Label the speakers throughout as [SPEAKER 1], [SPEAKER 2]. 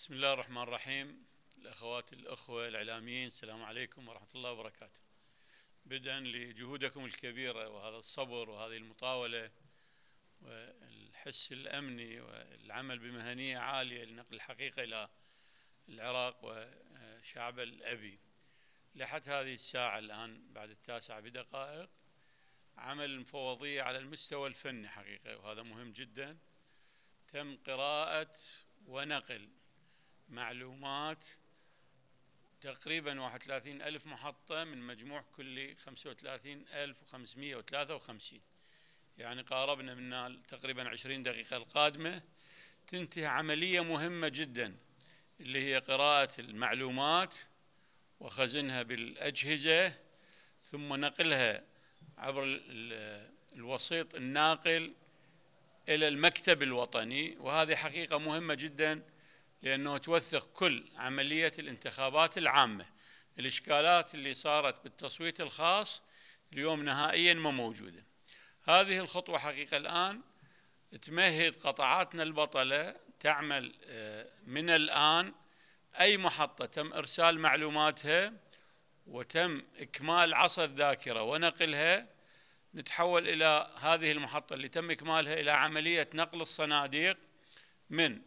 [SPEAKER 1] بسم الله الرحمن الرحيم الأخوات الأخوة الإعلاميين السلام عليكم ورحمة الله وبركاته بدءا لجهودكم الكبيرة وهذا الصبر وهذه المطاولة والحس الأمني والعمل بمهنية عالية لنقل الحقيقة إلى العراق وشعب الأبي لحد هذه الساعة الآن بعد التاسعة بدقائق عمل المفوضية على المستوى الفني حقيقة وهذا مهم جدا تم قراءة ونقل معلومات تقريبا 31 ألف محطة من مجموع وثلاثة 35553 يعني قاربنا من تقريبا 20 دقيقة القادمة تنتهي عملية مهمة جدا اللي هي قراءة المعلومات وخزنها بالأجهزة ثم نقلها عبر الوسيط الناقل إلى المكتب الوطني وهذه حقيقة مهمة جداً لأنه توثق كل عملية الانتخابات العامة الإشكالات اللي صارت بالتصويت الخاص اليوم نهائيا ما موجودة هذه الخطوة حقيقة الآن تمهد قطاعاتنا البطلة تعمل آه، من الآن أي محطة تم إرسال معلوماتها وتم إكمال عصا الذاكرة ونقلها نتحول إلى هذه المحطة اللي تم إكمالها إلى عملية نقل الصناديق من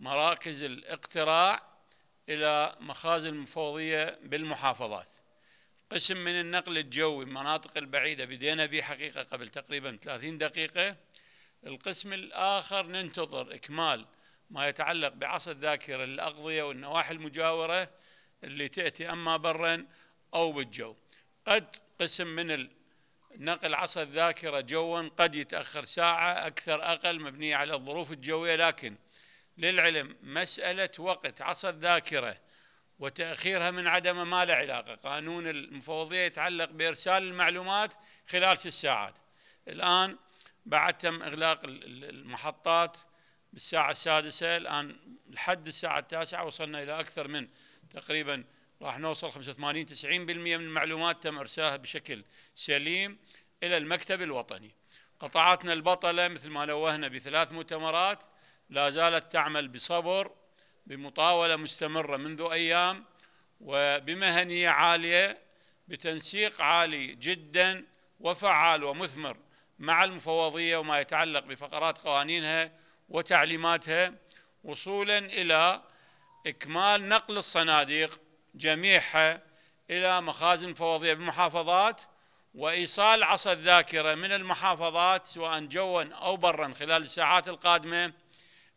[SPEAKER 1] مراكز الاقتراع إلى مخازن المفوضية بالمحافظات قسم من النقل الجوي المناطق البعيدة بدينا به حقيقة قبل تقريبا 30 دقيقة القسم الآخر ننتظر إكمال ما يتعلق بعصر الذاكرة للأقضية والنواحي المجاورة اللي تأتي أما برا أو بالجو قد قسم من نقل عصر الذاكرة جوا قد يتأخر ساعة أكثر أقل مبنية على الظروف الجوية لكن للعلم مسألة وقت عصر الذاكرة وتأخيرها من عدم ما له علاقة قانون المفوضية يتعلق بإرسال المعلومات خلال ست ساعات الآن بعد تم إغلاق المحطات بالساعة السادسة الآن لحد الساعة التاسعة وصلنا إلى أكثر من تقريبا راح نوصل 85 90% من المعلومات تم إرسالها بشكل سليم إلى المكتب الوطني قطاعاتنا البطلة مثل ما نوهنا بثلاث مؤتمرات لا زالت تعمل بصبر بمطاوله مستمره منذ ايام وبمهنيه عاليه بتنسيق عالي جدا وفعال ومثمر مع المفوضيه وما يتعلق بفقرات قوانينها وتعليماتها وصولا الى اكمال نقل الصناديق جميعها الى مخازن فوضيه بالمحافظات وايصال عصا الذاكره من المحافظات سواء جوا او برا خلال الساعات القادمه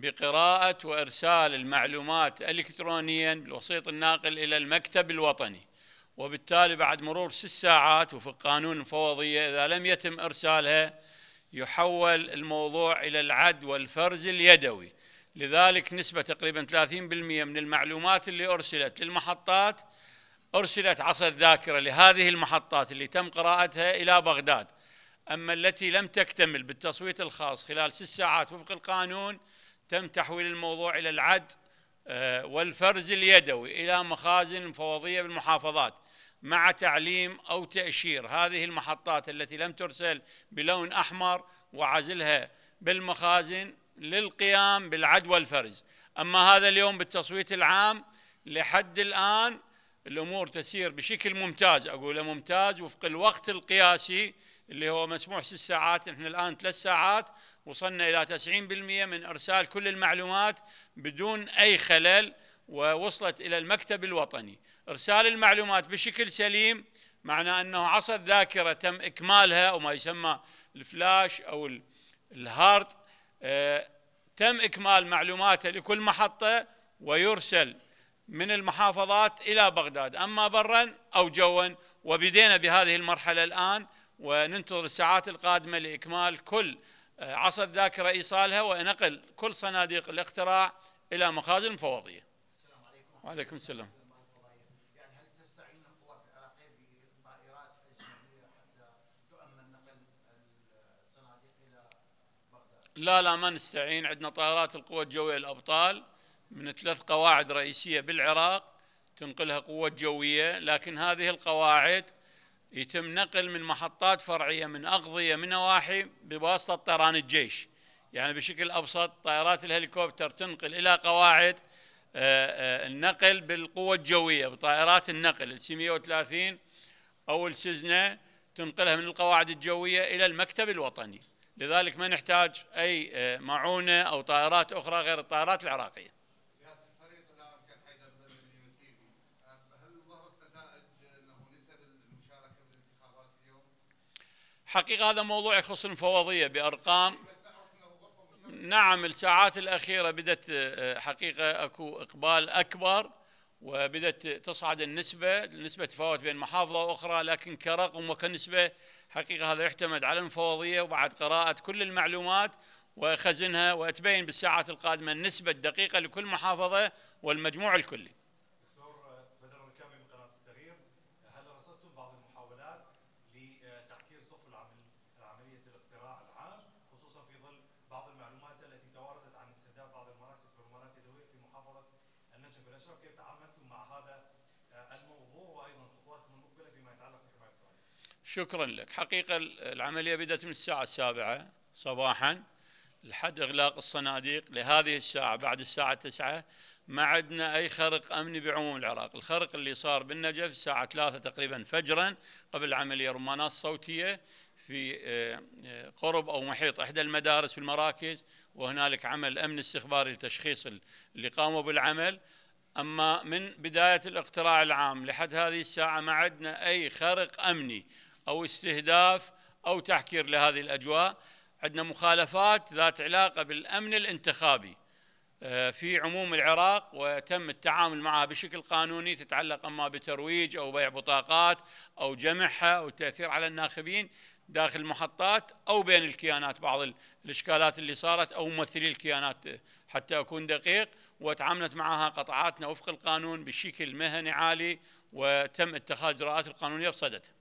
[SPEAKER 1] بقراءة وإرسال المعلومات إلكترونيا بالوسيط الناقل إلى المكتب الوطني وبالتالي بعد مرور ست ساعات وفق قانون الفوضية إذا لم يتم إرسالها يحول الموضوع إلى العد والفرز اليدوي لذلك نسبة تقريبا 30% من المعلومات اللي أرسلت للمحطات أرسلت عصر ذاكرة لهذه المحطات اللي تم قراءتها إلى بغداد أما التي لم تكتمل بالتصويت الخاص خلال ست ساعات وفق القانون تم تحويل الموضوع إلى العد آه، والفرز اليدوي إلى مخازن فوضية بالمحافظات مع تعليم أو تأشير هذه المحطات التي لم ترسل بلون أحمر وعزلها بالمخازن للقيام بالعد والفرز أما هذا اليوم بالتصويت العام لحد الآن الأمور تسير بشكل ممتاز أقول ممتاز وفق الوقت القياسي اللي هو مسموح ست ساعات نحن الآن ثلاث ساعات وصلنا إلى 90% من إرسال كل المعلومات بدون أي خلل ووصلت إلى المكتب الوطني إرسال المعلومات بشكل سليم معنى أنه عصا الذاكرة تم إكمالها وما يسمى الفلاش أو الهارد آه، تم إكمال معلوماته لكل محطة ويرسل من المحافظات إلى بغداد أما برا أو جوا وبدينا بهذه المرحلة الآن وننتظر الساعات القادمة لإكمال كل عصا الذاكرة إيصالها ونقل كل صناديق الاختراع إلى مخازن المفوضية السلام عليكم وعليكم السلام يعني هل تستعين القوات العراقية بطائرات أجنبية حتى تؤمن نقل الصناديق إلى لا لا ما نستعين عندنا طائرات القوة الجوية الأبطال من ثلاث قواعد رئيسية بالعراق تنقلها قوة جوية لكن هذه القواعد يتم نقل من محطات فرعيه من اقضيه من نواحي بواسطه طيران الجيش يعني بشكل ابسط طائرات الهليكوبتر تنقل الى قواعد آه، آه، النقل بالقوه الجويه بطائرات النقل ال 130 او السزنه تنقلها من القواعد الجويه الى المكتب الوطني لذلك ما نحتاج اي آه، معونه او طائرات اخرى غير الطائرات العراقيه حقيقة هذا موضوع يخص المفوضية بأرقام نعم الساعات الأخيرة بدت آه، حقيقة أكو إقبال أكبر وبدت تصعد النسبة النسبة تفاوت بين محافظة وأخرى لكن كرقم وكنسبة حقيقة هذا يعتمد على المفوضية وبعد قراءة كل المعلومات وخزنها وتبين بالساعات القادمة النسبة الدقيقة لكل محافظة والمجموع الكلي شكرا لك حقيقة العملية بدأت من الساعة السابعة صباحا لحد إغلاق الصناديق لهذه الساعة بعد الساعة التسعة ما عدنا أي خرق أمني بعموم العراق الخرق اللي صار بالنجف الساعة ثلاثة تقريبا فجرا قبل عملية رمانات صوتية في آه، آه، قرب أو محيط إحدى المدارس والمراكز وهنالك عمل أمن استخباري لتشخيص اللي قاموا بالعمل أما من بداية الاقتراع العام لحد هذه الساعة ما عدنا أي خرق أمني أو استهداف أو تحكير لهذه الأجواء عندنا مخالفات ذات علاقة بالأمن الانتخابي آه، في عموم العراق وتم التعامل معها بشكل قانوني تتعلق اما بترويج او بيع بطاقات او جمعها او التاثير على الناخبين داخل المحطات او بين الكيانات بعض الاشكالات اللي صارت او ممثلي الكيانات آه، حتى اكون دقيق وتعاملت معها قطعاتنا وفق القانون بشكل مهني عالي وتم اتخاذ اجراءات القانونيه بصددها.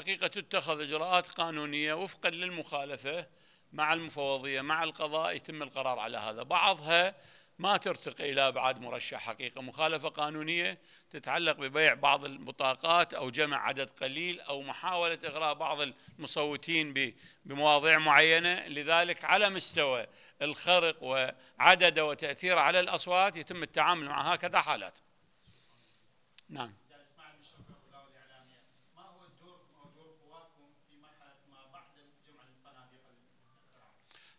[SPEAKER 1] حقيقة تتخذ إجراءات قانونية وفقا للمخالفة مع المفوضية مع القضاء يتم القرار على هذا بعضها ما ترتقي إلى أبعاد مرشح حقيقة مخالفة قانونية تتعلق ببيع بعض البطاقات أو جمع عدد قليل أو محاولة إغراء بعض المصوتين بمواضيع معينة لذلك على مستوى الخرق وعدده وتأثيره على الأصوات يتم التعامل مع هكذا حالات نعم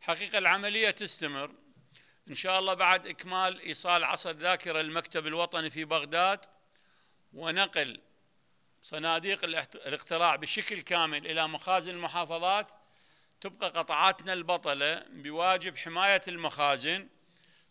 [SPEAKER 1] حقيقة العملية تستمر إن شاء الله بعد إكمال إيصال عصا الذاكرة للمكتب الوطني في بغداد ونقل صناديق الاقتراع بشكل كامل إلى مخازن المحافظات تبقى قطعاتنا البطلة بواجب حماية المخازن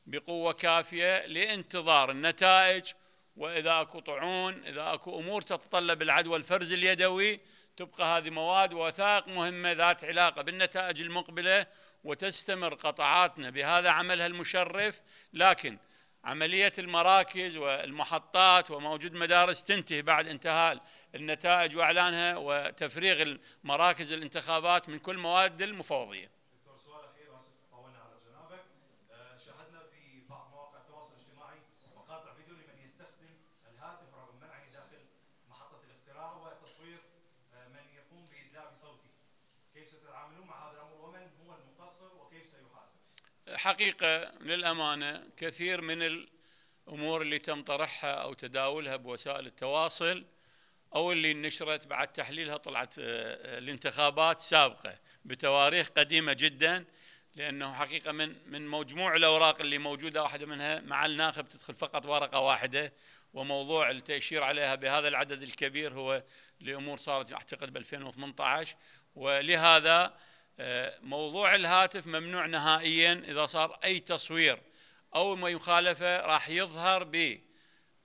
[SPEAKER 1] بقوة كافية لانتظار النتائج وإذا أكو طعون إذا أكو أمور تتطلب العدوى الفرز اليدوي تبقى هذه مواد ووثائق مهمة ذات علاقة بالنتائج المقبلة وتستمر قطعاتنا بهذا عملها المشرف لكن عملية المراكز والمحطات وموجود مدارس تنتهي بعد انتهاء النتائج وإعلانها وتفريغ مراكز الانتخابات من كل مواد المفوضية الحقيقة للأمانة كثير من الأمور اللي تم طرحها أو تداولها بوسائل التواصل أو اللي نشرت بعد تحليلها طلعت الانتخابات آه، آه، سابقة بتواريخ قديمة جدا لأنه حقيقة من من مجموع الأوراق اللي موجودة واحدة منها مع الناخب تدخل فقط ورقة واحدة وموضوع التأشير عليها بهذا العدد الكبير هو لأمور صارت أعتقد ب 2018 ولهذا موضوع الهاتف ممنوع نهائيا اذا صار اي تصوير او مخالفه راح يظهر ب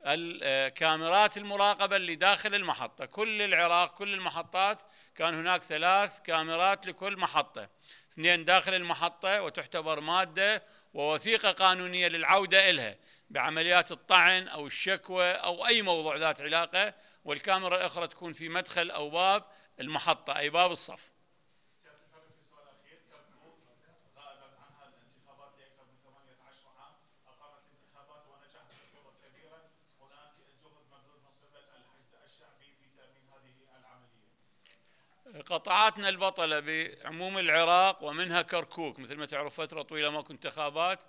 [SPEAKER 1] الكاميرات آه، المراقبه اللي داخل المحطه كل العراق كل المحطات كان هناك ثلاث كاميرات لكل محطه اثنين داخل المحطه وتعتبر ماده ووثيقه قانونيه للعوده الها بعمليات الطعن او الشكوى او اي موضوع ذات علاقه والكاميرا الاخرى تكون في مدخل او باب المحطه اي باب الصف قطعاتنا البطلة بعموم العراق ومنها كركوك مثل ما تعرف فترة طويلة ما كنت انتخابات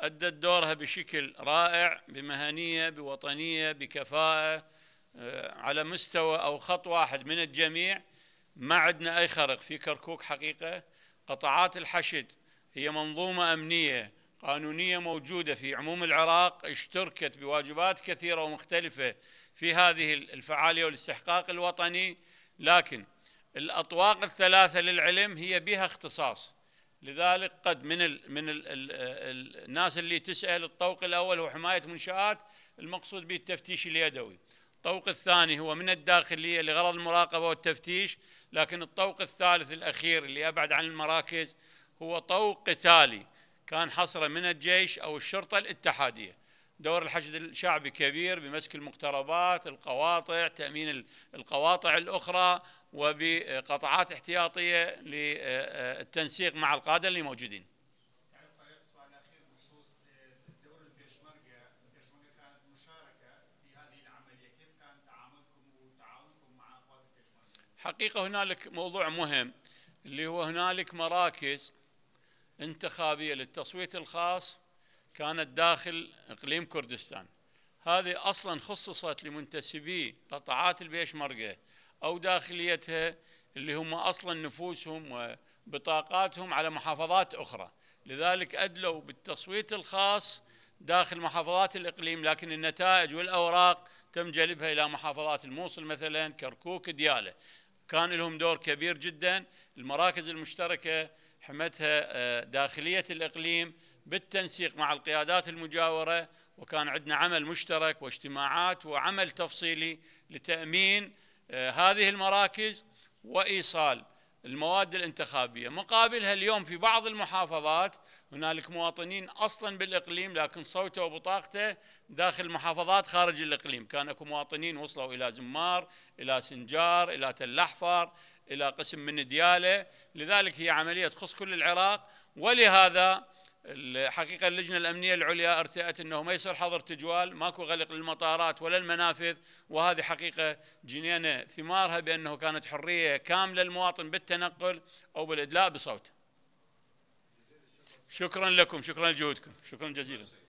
[SPEAKER 1] أدت دورها بشكل رائع بمهنية بوطنية بكفاءة آه، على مستوى أو خط واحد من الجميع ما عندنا أي خرق في كركوك حقيقة قطعات الحشد هي منظومة أمنية قانونية موجودة في عموم العراق اشتركت بواجبات كثيرة ومختلفة في هذه الفعالية والاستحقاق الوطني لكن الأطواق الثلاثة للعلم هي بها اختصاص لذلك قد من الـ من الـ الـ الناس اللي تسأل الطوق الأول هو حماية منشآت المقصود به التفتيش اليدوي الطوق الثاني هو من الداخلية لغرض المراقبة والتفتيش لكن الطوق الثالث الأخير اللي أبعد عن المراكز هو طوق قتالي كان حصره من الجيش أو الشرطة الاتحادية دور الحشد الشعبي كبير بمسك المقتربات القواطع تأمين القواطع الأخرى وبقطعات احتياطيه للتنسيق مع القاده اللي موجودين. حقيقه هنالك موضوع مهم اللي هو هنالك مراكز انتخابيه للتصويت الخاص كانت داخل اقليم كردستان. هذه اصلا خصصت لمنتسبي قطاعات البيشمركه او داخليتها اللي هم اصلا نفوسهم وبطاقاتهم على محافظات اخرى لذلك ادلوا بالتصويت الخاص داخل محافظات الاقليم لكن النتائج والاوراق تم جلبها الى محافظات الموصل مثلا كركوك دياله كان لهم دور كبير جدا المراكز المشتركه حمتها آه، داخليه الاقليم بالتنسيق مع القيادات المجاوره وكان عندنا عمل مشترك واجتماعات وعمل تفصيلي لتامين آه، هذه المراكز وايصال المواد الانتخابيه، مقابلها اليوم في بعض المحافظات هنالك مواطنين اصلا بالاقليم لكن صوته وبطاقته داخل المحافظات خارج الاقليم، كان اكو مواطنين وصلوا الى زمار، الى سنجار، الى تل احفر، الى قسم من دياله، لذلك هي عمليه تخص كل العراق ولهذا الحقيقه اللجنه الامنيه العليا ارتأت انه ما يصير حظر تجوال، ماكو غلق للمطارات ولا المنافذ، وهذه حقيقه جنينه ثمارها بانه كانت حريه كامله للمواطن بالتنقل او بالادلاء بصوته. شكرا لكم، شكرا لجهودكم، شكرا جزيلا.